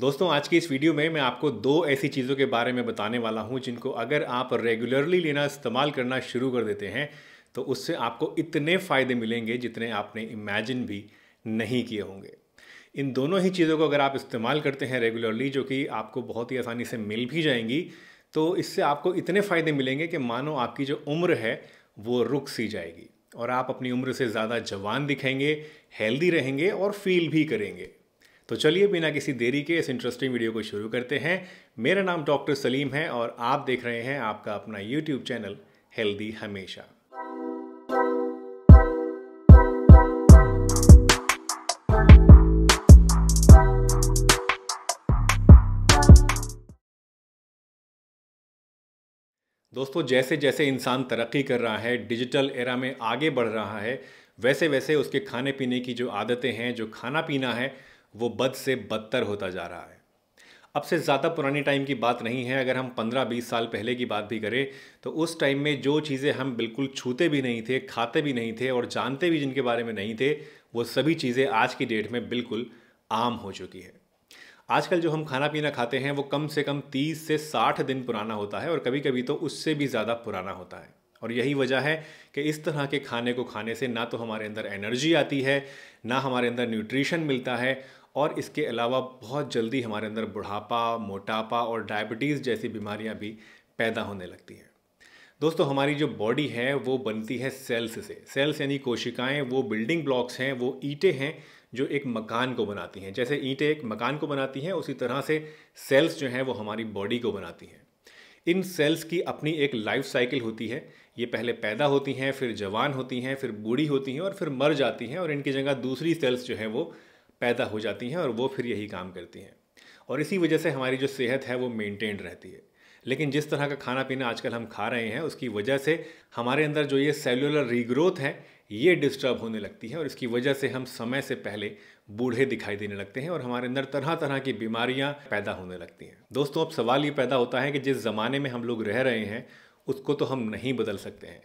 दोस्तों आज की इस वीडियो में मैं आपको दो ऐसी चीज़ों के बारे में बताने वाला हूं जिनको अगर आप रेगुलरली लेना इस्तेमाल करना शुरू कर देते हैं तो उससे आपको इतने फ़ायदे मिलेंगे जितने आपने इमेजिन भी नहीं किए होंगे इन दोनों ही चीज़ों को अगर आप इस्तेमाल करते हैं रेगुलरली जो कि आपको बहुत ही आसानी से मिल भी जाएंगी तो इससे आपको इतने फ़ायदे मिलेंगे कि मानो आपकी जो उम्र है वो रुक सी जाएगी और आप अपनी उम्र से ज़्यादा जवान दिखेंगे हेल्दी रहेंगे और फील भी करेंगे तो चलिए बिना किसी देरी के इस इंटरेस्टिंग वीडियो को शुरू करते हैं मेरा नाम डॉक्टर सलीम है और आप देख रहे हैं आपका अपना यूट्यूब चैनल हेल्दी हमेशा दोस्तों जैसे जैसे इंसान तरक्की कर रहा है डिजिटल एरा में आगे बढ़ रहा है वैसे वैसे उसके खाने पीने की जो आदतें हैं जो खाना पीना है वो बद से बदतर होता जा रहा है अब से ज़्यादा पुरानी टाइम की बात नहीं है अगर हम 15-20 साल पहले की बात भी करें तो उस टाइम में जो चीज़ें हम बिल्कुल छूते भी नहीं थे खाते भी नहीं थे और जानते भी जिनके बारे में नहीं थे वो सभी चीज़ें आज की डेट में बिल्कुल आम हो चुकी है आजकल जो हम खाना पीना खाते हैं वो कम से कम 30 से 60 दिन पुराना होता है और कभी कभी तो उससे भी ज़्यादा पुराना होता है और यही वजह है कि इस तरह के खाने को खाने से ना तो हमारे अंदर एनर्जी आती है ना हमारे अंदर न्यूट्रिशन मिलता है और इसके अलावा बहुत जल्दी हमारे अंदर बुढ़ापा मोटापा और डायबिटीज़ जैसी बीमारियाँ भी पैदा होने लगती हैं दोस्तों हमारी जो बॉडी है वो बनती है सेल्स से सेल्स यानी कोशिकाएं वो बिल्डिंग ब्लॉक्स हैं वो ईंटें हैं जो एक मकान को बनाती हैं जैसे ईंटें एक मकान को बनाती हैं उसी तरह से सेल्स जो हैं वो हमारी बॉडी को बनाती हैं इन सेल्स की अपनी एक लाइफ साइकिल होती है ये पहले पैदा होती हैं फिर जवान होती हैं फिर बूढ़ी होती हैं और फिर मर जाती हैं और इनकी जगह दूसरी सेल्स जो हैं वो पैदा हो जाती हैं और वो फिर यही काम करती हैं और इसी वजह से हमारी जो सेहत है वो मेनटेन रहती है लेकिन जिस तरह का खाना पीना आजकल हम खा रहे हैं उसकी वजह से हमारे अंदर जो ये सेलुलर रीग्रोथ है ये डिस्टर्ब होने लगती है और इसकी वजह से हम समय से पहले बूढ़े दिखाई देने लगते हैं और हमारे अंदर तरह तरह की बीमारियां पैदा होने लगती हैं दोस्तों अब सवाल ये पैदा होता है कि जिस ज़माने में हम लोग रह रहे हैं उसको तो हम नहीं बदल सकते हैं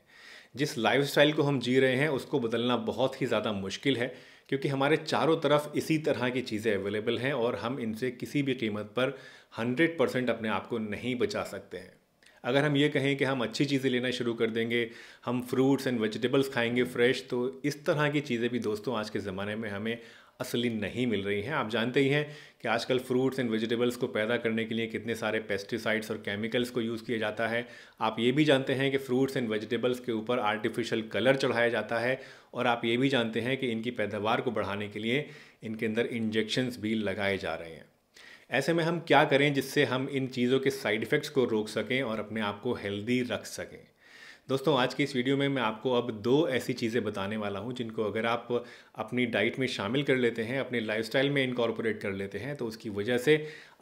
जिस लाइफ को हम जी रहे हैं उसको बदलना बहुत ही ज़्यादा मुश्किल है क्योंकि हमारे चारों तरफ इसी तरह की चीज़ें अवेलेबल हैं और हम इनसे किसी भी कीमत पर 100 परसेंट अपने आप को नहीं बचा सकते हैं अगर हम ये कहें कि हम अच्छी चीज़ें लेना शुरू कर देंगे हम फ्रूट्स एंड वेजिटेबल्स खाएंगे फ्रेश तो इस तरह की चीज़ें भी दोस्तों आज के ज़माने में हमें असली नहीं मिल रही हैं आप जानते ही हैं कि आजकल फ्रूट्स एंड वेजिटेबल्स को पैदा करने के लिए कितने सारे पेस्टिसाइड्स और केमिकल्स को यूज़ किया जाता है आप ये भी जानते हैं कि फ्रूट्स एंड वेजिटेबल्स के ऊपर आर्टिफिशियल कलर चढ़ाया जाता है और आप ये भी जानते हैं कि इनकी पैदावार को बढ़ाने के लिए इनके अंदर इंजेक्शन्स भी लगाए जा रहे हैं ऐसे में हम क्या करें जिससे हम इन चीज़ों के साइड इफ़ेक्ट्स को रोक सकें और अपने आप को हेल्दी रख सकें दोस्तों आज की इस वीडियो में मैं आपको अब दो ऐसी चीज़ें बताने वाला हूँ जिनको अगर आप अपनी डाइट में शामिल कर लेते हैं अपने लाइफस्टाइल में इनकॉर्पोरेट कर लेते हैं तो उसकी वजह से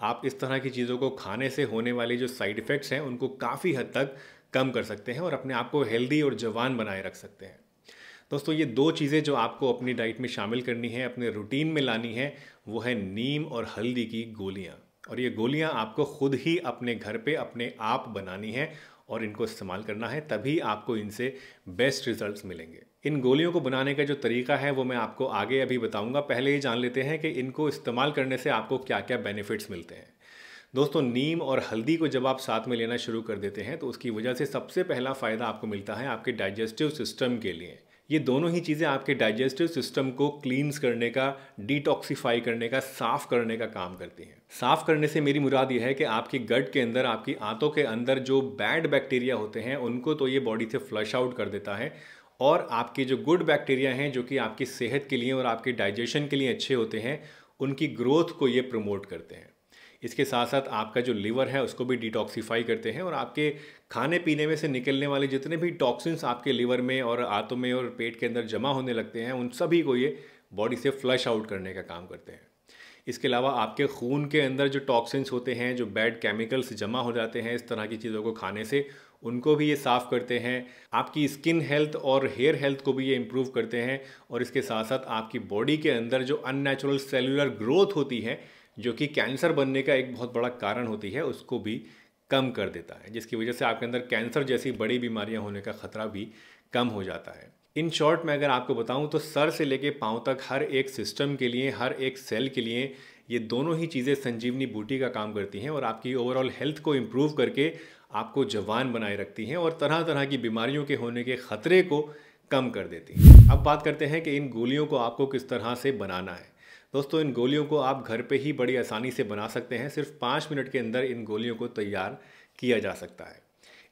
आप इस तरह की चीज़ों को खाने से होने वाले जो साइड इफ़ेक्ट्स हैं उनको काफ़ी हद तक कम कर सकते हैं और अपने आप को हेल्दी और जवान बनाए रख सकते हैं दोस्तों ये दो चीज़ें जो आपको अपनी डाइट में शामिल करनी है अपने रूटीन में लानी है वो है नीम और हल्दी की गोलियाँ और ये गोलियाँ आपको खुद ही अपने घर पे अपने आप बनानी है और इनको इस्तेमाल करना है तभी आपको इनसे बेस्ट रिजल्ट्स मिलेंगे इन गोलियों को बनाने का जो तरीका है वो मैं आपको आगे अभी बताऊंगा पहले ही जान लेते हैं कि इनको इस्तेमाल करने से आपको क्या क्या बेनिफिट्स मिलते हैं दोस्तों नीम और हल्दी को जब आप साथ में लेना शुरू कर देते हैं तो उसकी वजह से सबसे पहला फ़ायदा आपको मिलता है आपके डाइजेस्टिव सिस्टम के लिए ये दोनों ही चीज़ें आपके डाइजेस्टिव सिस्टम को क्लीन्स करने का डिटॉक्सीफाई करने का साफ़ करने का काम करती हैं साफ़ करने से मेरी मुराद यह है कि आपकी गट के अंदर आपकी आंतों के अंदर जो बैड बैक्टीरिया होते हैं उनको तो ये बॉडी से फ्लश आउट कर देता है और आपके जो गुड बैक्टीरिया हैं जो कि आपकी सेहत के लिए और आपके डाइजेशन के लिए अच्छे होते हैं उनकी ग्रोथ को ये प्रमोट करते हैं इसके साथ साथ आपका जो लीवर है उसको भी डिटॉक्सीफाई करते हैं और आपके खाने पीने में से निकलने वाले जितने भी टॉक्सिन्स आपके लीवर में और आँतों में और पेट के अंदर जमा होने लगते हैं उन सभी को ये बॉडी से फ्लश आउट करने का काम करते हैं इसके अलावा आपके खून के अंदर जो टॉक्सिन्स होते हैं जो बैड केमिकल्स जमा हो जाते हैं इस तरह की चीज़ों को खाने से उनको भी ये साफ़ करते हैं आपकी स्किन हेल्थ और हेयर हेल्थ को भी ये इम्प्रूव करते हैं और इसके साथ साथ आपकी बॉडी के अंदर जो अननेचुरल सेलुलर ग्रोथ होती है जो कि कैंसर बनने का एक बहुत बड़ा कारण होती है उसको भी कम कर देता है जिसकी वजह से आपके अंदर कैंसर जैसी बड़ी बीमारियां होने का खतरा भी कम हो जाता है इन शॉर्ट मैं अगर आपको बताऊं तो सर से लेके पाँव तक हर एक सिस्टम के लिए हर एक सेल के लिए ये दोनों ही चीज़ें संजीवनी बूटी का काम करती हैं और आपकी ओवरऑल हेल्थ को इम्प्रूव करके आपको जवान बनाए रखती हैं और तरह तरह की बीमारियों के होने के ख़तरे को कम कर देती हैं अब बात करते हैं कि इन गोलियों को आपको किस तरह से बनाना है दोस्तों इन गोलियों को आप घर पे ही बड़ी आसानी से बना सकते हैं सिर्फ पाँच मिनट के अंदर इन गोलियों को तैयार किया जा सकता है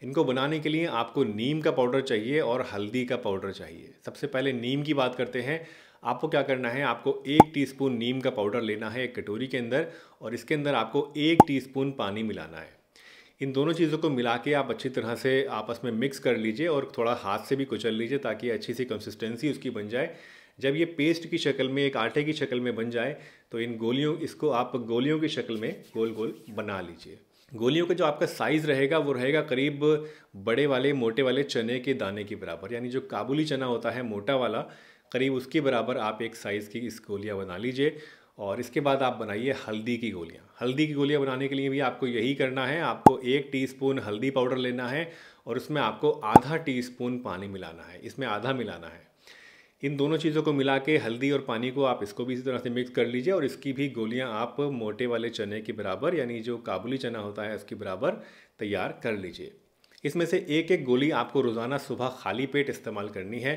इनको बनाने के लिए आपको नीम का पाउडर चाहिए और हल्दी का पाउडर चाहिए सबसे पहले नीम की बात करते हैं आपको क्या करना है आपको एक टीस्पून नीम का पाउडर लेना है एक कटोरी के अंदर और इसके अंदर आपको एक टीस्पून पानी मिलाना है इन दोनों चीज़ों को मिला के आप अच्छी तरह से आपस में मिक्स कर लीजिए और थोड़ा हाथ से भी कुचल लीजिए ताकि अच्छी सी कंसिस्टेंसी उसकी बन जाए जब ये पेस्ट की शक्ल में एक आटे की शक्ल में बन जाए तो इन गोलियों इसको आप गोलियों की शक्ल में गोल गोल बना लीजिए गोलियों का जो आपका साइज़ रहेगा वो रहेगा करीब बड़े वाले मोटे वाले चने के दाने के बराबर यानी जो काबुली चना होता है मोटा वाला करीब उसके बराबर आप एक साइज़ की इस गोलियाँ बना लीजिए और इसके बाद आप बनाइए हल्दी की गोलियाँ हल्दी की गोलियाँ बनाने के लिए भी आपको यही करना है आपको एक टीस्पून हल्दी पाउडर लेना है और उसमें आपको आधा टीस्पून पानी मिलाना है इसमें आधा मिलाना है इन दोनों चीज़ों को मिला के हल्दी और पानी को आप इसको भी इसी तरह से मिक्स कर लीजिए और इसकी भी गोलियां आप मोटे वाले चने के बराबर यानी जो काबुली चना होता है उसके बराबर तैयार कर लीजिए इसमें से एक एक गोली आपको रोज़ाना सुबह खाली पेट इस्तेमाल करनी है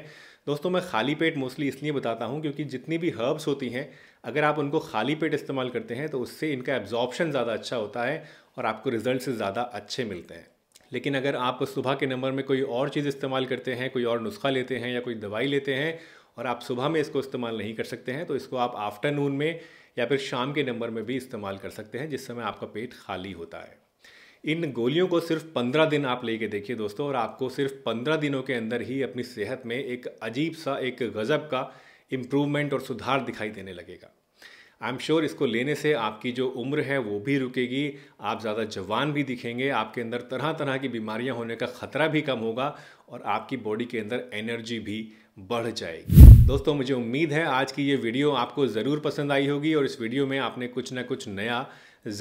दोस्तों मैं खाली पेट मोस्टली इसलिए बताता हूँ क्योंकि जितनी भी हर्ब्स होती हैं अगर आप उनको खाली पेट इस्तेमाल करते हैं तो उससे इनका एब्जॉर्प्शन ज़्यादा अच्छा होता है और आपको रिज़ल्ट से ज़्यादा अच्छे मिलते हैं लेकिन अगर आप सुबह के नंबर में कोई और चीज़ इस्तेमाल करते हैं कोई और नुस्खा लेते हैं या कोई दवाई लेते हैं और आप सुबह में इसको इस्तेमाल नहीं कर सकते हैं तो इसको आप आफ्टरनून में या फिर शाम के नंबर में भी इस्तेमाल कर सकते हैं जिस समय आपका पेट खाली होता है इन गोलियों को सिर्फ पंद्रह दिन आप लेके देखिए दोस्तों और आपको सिर्फ पंद्रह दिनों के अंदर ही अपनी सेहत में एक अजीब सा एक गज़ब का इम्प्रूवमेंट और सुधार दिखाई देने लगेगा आई एम श्योर इसको लेने से आपकी जो उम्र है वो भी रुकेगी आप ज़्यादा जवान भी दिखेंगे आपके अंदर तरह तरह की बीमारियां होने का ख़तरा भी कम होगा और आपकी बॉडी के अंदर एनर्जी भी बढ़ जाएगी दोस्तों मुझे उम्मीद है आज की ये वीडियो आपको ज़रूर पसंद आई होगी और इस वीडियो में आपने कुछ ना कुछ नया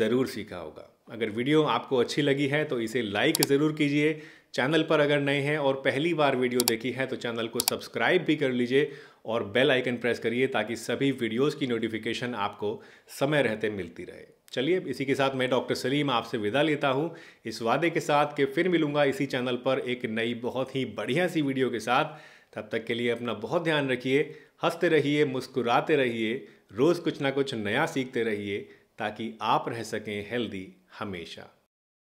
ज़रूर सीखा होगा अगर वीडियो आपको अच्छी लगी है तो इसे लाइक ज़रूर कीजिए चैनल पर अगर नए हैं और पहली बार वीडियो देखी है तो चैनल को सब्सक्राइब भी कर लीजिए और बेल आइकन प्रेस करिए ताकि सभी वीडियोस की नोटिफिकेशन आपको समय रहते मिलती रहे चलिए इसी के साथ मैं डॉक्टर सलीम आपसे विदा लेता हूँ इस वादे के साथ कि फिर मिलूँगा इसी चैनल पर एक नई बहुत ही बढ़िया सी वीडियो के साथ तब तक के लिए अपना बहुत ध्यान रखिए हंसते रहिए मुस्कुराते रहिए रोज़ कुछ ना कुछ नया सीखते रहिए ताकि आप रह सकें हेल्दी हमेशा